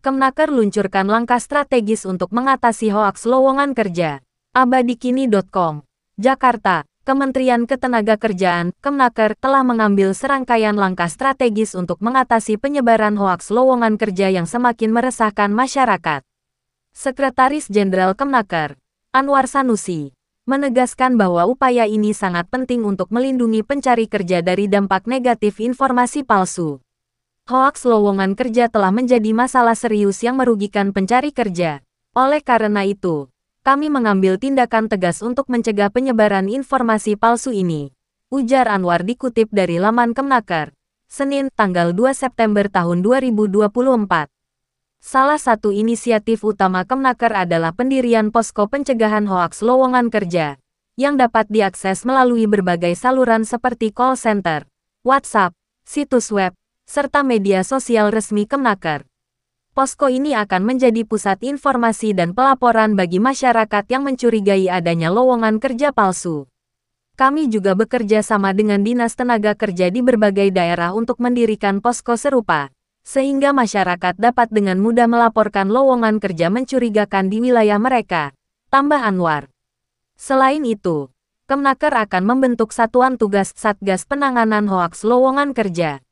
Kemnaker luncurkan langkah strategis untuk mengatasi hoaks lowongan kerja. Abadikini.com Jakarta, Kementerian Ketenagakerjaan, Kemnaker, telah mengambil serangkaian langkah strategis untuk mengatasi penyebaran hoaks lowongan kerja yang semakin meresahkan masyarakat. Sekretaris Jenderal Kemnaker, Anwar Sanusi, menegaskan bahwa upaya ini sangat penting untuk melindungi pencari kerja dari dampak negatif informasi palsu. Hoaks lowongan kerja telah menjadi masalah serius yang merugikan pencari kerja. Oleh karena itu, kami mengambil tindakan tegas untuk mencegah penyebaran informasi palsu ini. Ujar Anwar dikutip dari laman Kemnaker. Senin, tanggal 2 September tahun 2024. Salah satu inisiatif utama Kemnaker adalah pendirian posko pencegahan hoaks lowongan kerja yang dapat diakses melalui berbagai saluran seperti call center, WhatsApp, situs web, serta media sosial resmi Kemnaker. Posko ini akan menjadi pusat informasi dan pelaporan bagi masyarakat yang mencurigai adanya lowongan kerja palsu. Kami juga bekerja sama dengan Dinas Tenaga Kerja di berbagai daerah untuk mendirikan posko serupa, sehingga masyarakat dapat dengan mudah melaporkan lowongan kerja mencurigakan di wilayah mereka, tambah Anwar. Selain itu, Kemnaker akan membentuk satuan tugas Satgas Penanganan Hoaks Lowongan Kerja.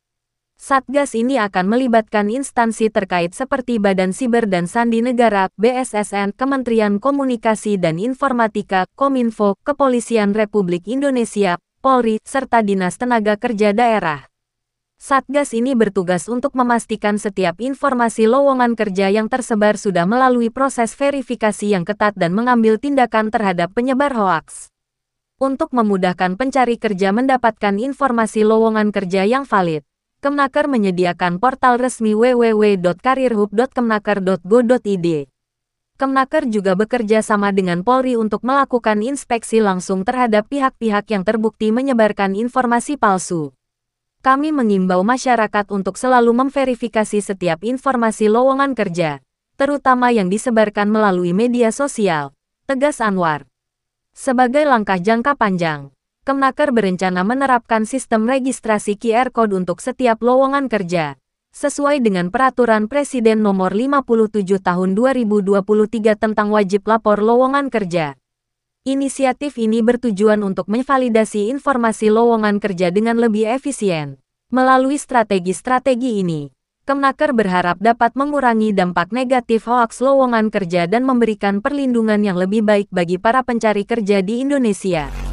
Satgas ini akan melibatkan instansi terkait seperti Badan Siber dan Sandi Negara, BSSN, Kementerian Komunikasi dan Informatika, Kominfo, Kepolisian Republik Indonesia, Polri, serta Dinas Tenaga Kerja Daerah. Satgas ini bertugas untuk memastikan setiap informasi lowongan kerja yang tersebar sudah melalui proses verifikasi yang ketat dan mengambil tindakan terhadap penyebar hoaks. Untuk memudahkan pencari kerja mendapatkan informasi lowongan kerja yang valid. Kemnaker menyediakan portal resmi www.karirhub.kemnaker.go.id. Kemnaker juga bekerja sama dengan Polri untuk melakukan inspeksi langsung terhadap pihak-pihak yang terbukti menyebarkan informasi palsu. Kami mengimbau masyarakat untuk selalu memverifikasi setiap informasi lowongan kerja, terutama yang disebarkan melalui media sosial, tegas Anwar. Sebagai langkah jangka panjang, Kemnaker berencana menerapkan sistem registrasi QR Code untuk setiap lowongan kerja, sesuai dengan Peraturan Presiden Nomor 57 Tahun 2023 tentang wajib lapor lowongan kerja. Inisiatif ini bertujuan untuk memvalidasi informasi lowongan kerja dengan lebih efisien. Melalui strategi-strategi ini, Kemnaker berharap dapat mengurangi dampak negatif hoax lowongan kerja dan memberikan perlindungan yang lebih baik bagi para pencari kerja di Indonesia.